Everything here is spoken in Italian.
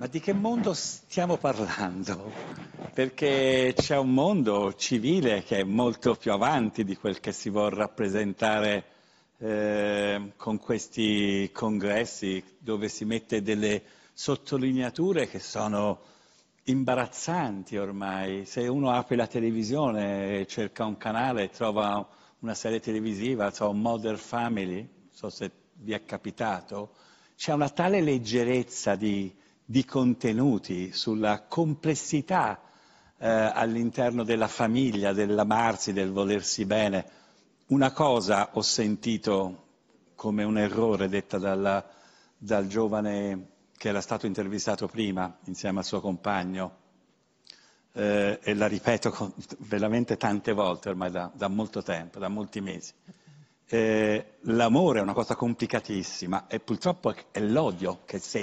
Ma di che mondo stiamo parlando? Perché c'è un mondo civile che è molto più avanti di quel che si vuole rappresentare eh, con questi congressi dove si mette delle sottolineature che sono imbarazzanti ormai. Se uno apre la televisione, cerca un canale, e trova una serie televisiva, so, Mother Family, non so se vi è capitato, c'è una tale leggerezza di di contenuti, sulla complessità eh, all'interno della famiglia, dell'amarsi, del volersi bene. Una cosa ho sentito come un errore detta dalla, dal giovane che era stato intervistato prima insieme al suo compagno, eh, e la ripeto con, veramente tante volte ormai da, da, molto tempo, da molti mesi. Eh, l'amore è una cosa complicatissima e purtroppo è l'odio che sente.